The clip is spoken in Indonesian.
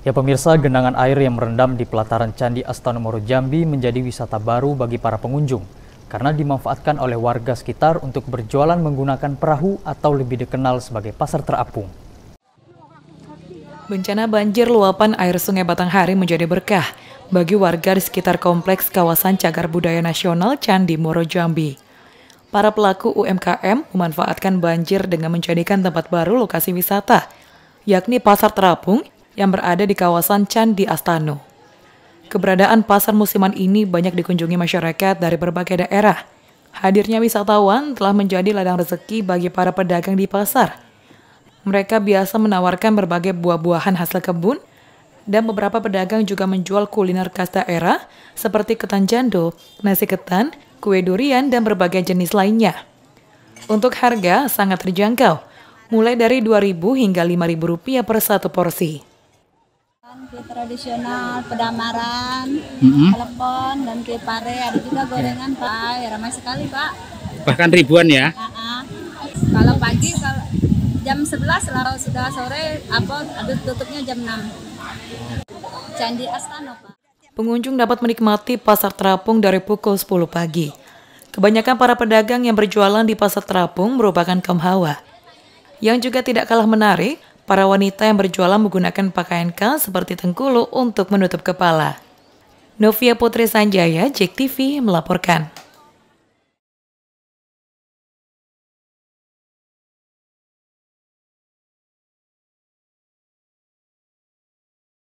Ya pemirsa, genangan air yang merendam di pelataran Candi Astanomoro Jambi menjadi wisata baru bagi para pengunjung karena dimanfaatkan oleh warga sekitar untuk berjualan menggunakan perahu atau lebih dikenal sebagai pasar terapung. Bencana banjir luapan air Sungai Batanghari menjadi berkah bagi warga di sekitar kompleks kawasan Cagar Budaya Nasional Candi Moro Jambi. Para pelaku UMKM memanfaatkan banjir dengan menjadikan tempat baru lokasi wisata, yakni Pasar Terapung yang berada di kawasan Candi Astano. Keberadaan pasar musiman ini banyak dikunjungi masyarakat dari berbagai daerah. Hadirnya wisatawan telah menjadi ladang rezeki bagi para pedagang di pasar. Mereka biasa menawarkan berbagai buah-buahan hasil kebun, dan beberapa pedagang juga menjual kuliner khas daerah seperti ketan jando, nasi ketan, kue durian, dan berbagai jenis lainnya. Untuk harga sangat terjangkau, mulai dari 2.000 hingga 5.000 rupiah per satu porsi kue tradisional, pedamaran, mm-hmm. telepon, dan kue pare. Ada juga gorengan, Pak. Ya, ramai sekali, Pak. Bahkan ribuan ya? Uh -uh. Kalau pagi, kalau jam 11 kalau sudah sore, apa, ada tutupnya jam 6. Candi Astana, Pak. Pengunjung dapat menikmati pasar terapung dari pukul 10 pagi. Kebanyakan para pedagang yang berjualan di pasar terapung merupakan kaum hawa. Yang juga tidak kalah menarik, para wanita yang berjualan menggunakan pakaian kain seperti tengkulu untuk menutup kepala. Novia Putri Sanjaya, JEK TV melaporkan.